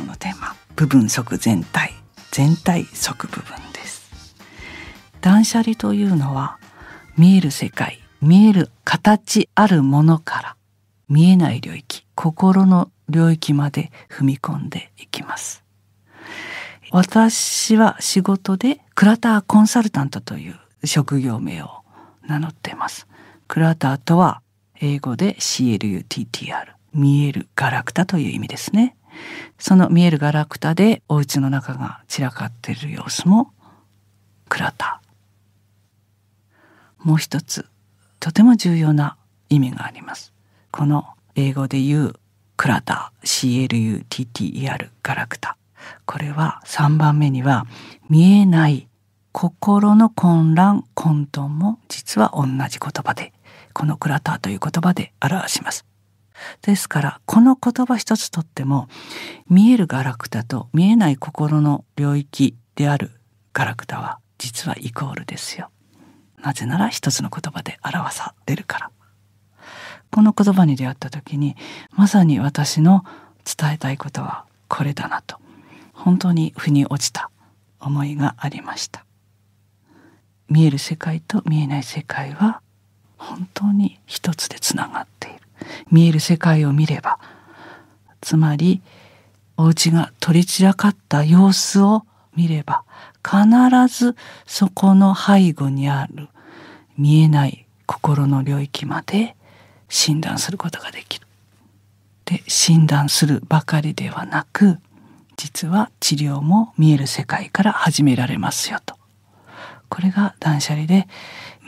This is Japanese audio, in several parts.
今日のテーマ部分即全体全体即部分です断捨離というのは見える世界見える形あるものから見えない領域心の領域まで踏み込んでいきます私は仕事でクラターコンサルタントという職業名を名乗っていますクラターとは英語で CLUTTR 見えるガラクタという意味ですねその見えるガラクタでお家の中が散らかっている様子も倉田もう一つとても重要な意味がありますこの英語で言うクラタ CLUTTER ガラクタこれは3番目には見えない心の混乱混沌も実は同じ言葉でこのクラターという言葉で表しますですからこの言葉一つとっても見えるガラクタと見えない心の領域であるガラクタは実はイコールですよ。なぜなら一つの言葉で表されるから。この言葉に出会った時にまさに私の伝えたいことはこれだなと本当に腑に落ちた思いがありました見える世界と見えない世界は本当に一つでつながっている見える世界を見ればつまりお家が取り散らかった様子を見れば必ずそこの背後にある見えない心の領域まで診断することができる。で診断するばかりではなく実は治療も見える世界から始められますよとこれが断捨離で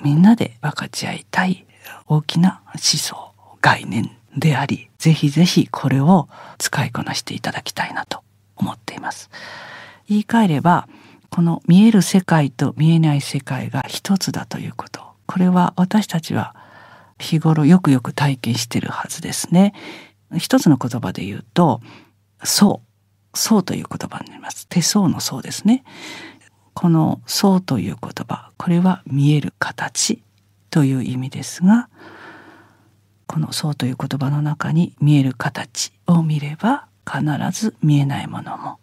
みんなで分かち合いたい大きな思想概念でありぜひぜひこれを使いこなしていただきたいなと思っています。言い換えればこの見える世界と見えない世界が一つだということこれは私たちは日頃よくよく体験してるはずですね。一つの言葉で言うと「そう」「そう」という言葉になります。手相の「そう」ですね。この「そう」という言葉これは見える形という意味ですがこの「そう」という言葉の中に見える形を見れば必ず見えないものも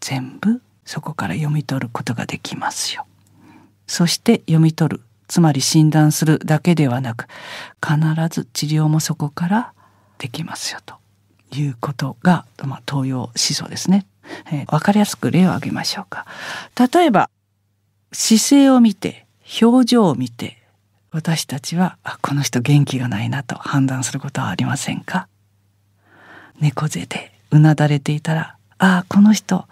全部そこから読み取ることができますよ。そして読み取るつまり診断するだけではなく必ず治療もそこからできますよということが、まあ、東洋思想ですね。えー、分かりやすく例を挙げましょうか。例えば姿勢を見て表情を見て私たちはあこの人元気がないなと判断することはありませんか猫背でうなだれていたらあこの人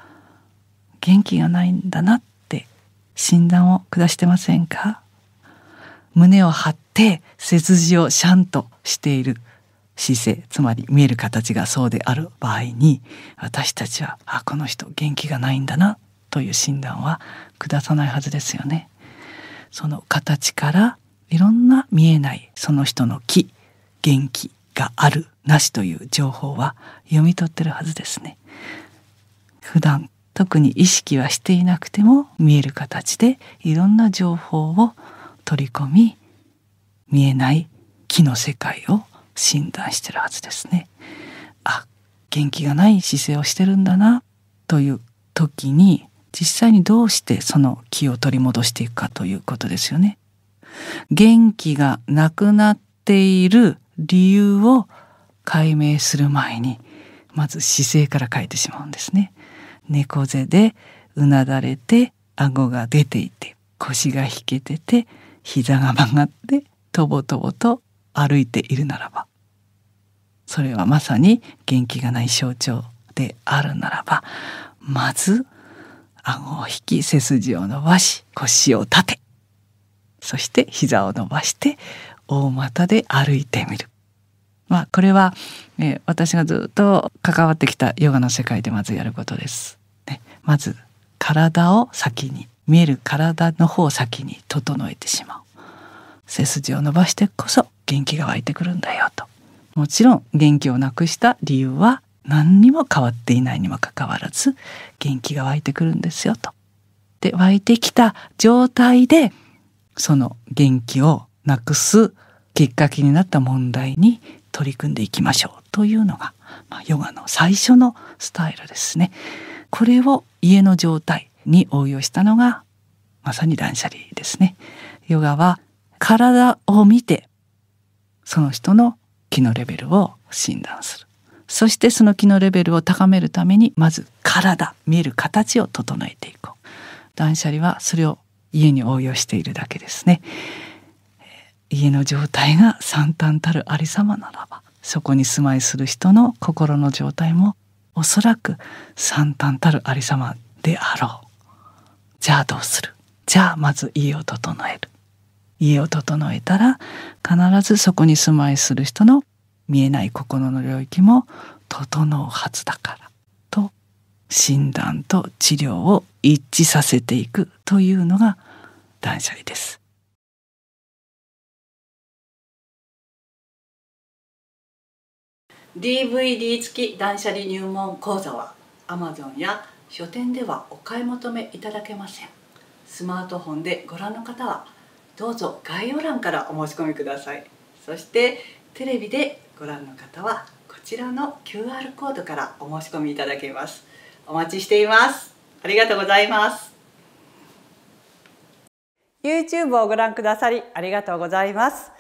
元気がないんだなって診断を下してませんか胸を張って背筋をシャンとしている姿勢つまり見える形がそうである場合に私たちはあこの人元気がないんだなという診断は下さないはずですよね。その形からいろんな見えないその人の気元気があるなしという情報は読み取ってるはずですね普段特に意識はしていなくても見える形でいろんな情報を取り込み見えない気の世界を診断してるはずですねあ元気がない姿勢をしてるんだなという時に実際にどうしてその気を取り戻していくかということですよね元気がなくなっている理由を解明する前にまず姿勢から変えてしまうんですね。猫背でうなだれて顎が出ていて腰が引けてて膝が曲がってとぼとぼと歩いているならばそれはまさに元気がない象徴であるならばまず顎を引き背筋を伸ばし腰を立てそして膝を伸ばして大股で歩いてみる。まあこれは、ね、私がずっと関わってきたヨガの世界でまずやることです。ね、まず体を先に見える体の方を先に整えてしまう。背筋を伸ばしてこそ元気が湧いてくるんだよと。もちろん元気をなくした理由は何にも変わっていないにもかかわらず元気が湧いてくるんですよと。で湧いてきた状態でその元気をなくすきっかけになった問題に取り組んでいきましょうというのが、まあ、ヨガの最初のスタイルですね。これを家の状態に応用したのがまさに断捨離ですね。ヨガは体を見てその人の気のレベルを診断する。そしてその気のレベルを高めるためにまず体見える形を整えていこう。断捨離はそれを家に応用しているだけですね家の状態が惨憺たるありさまならばそこに住まいする人の心の状態もおそらく惨憺たるありさまであろうじゃあどうするじゃあまず家を整える家を整えたら必ずそこに住まいする人の見えない心の領域も整うはずだから診断と治療を一致させていくというのが断捨離です。DVD 付き断捨離入門講座は Amazon や書店ではお買い求めいただけませんスマートフォンでご覧の方はどうぞ概要欄からお申し込みくださいそしてテレビでご覧の方はこちらの QR コードからお申し込みいただけますお待ちしていますありがとうございます YouTube をご覧くださりありがとうございます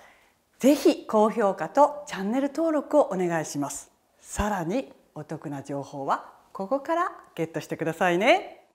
ぜひ高評価とチャンネル登録をお願いしますさらにお得な情報はここからゲットしてくださいね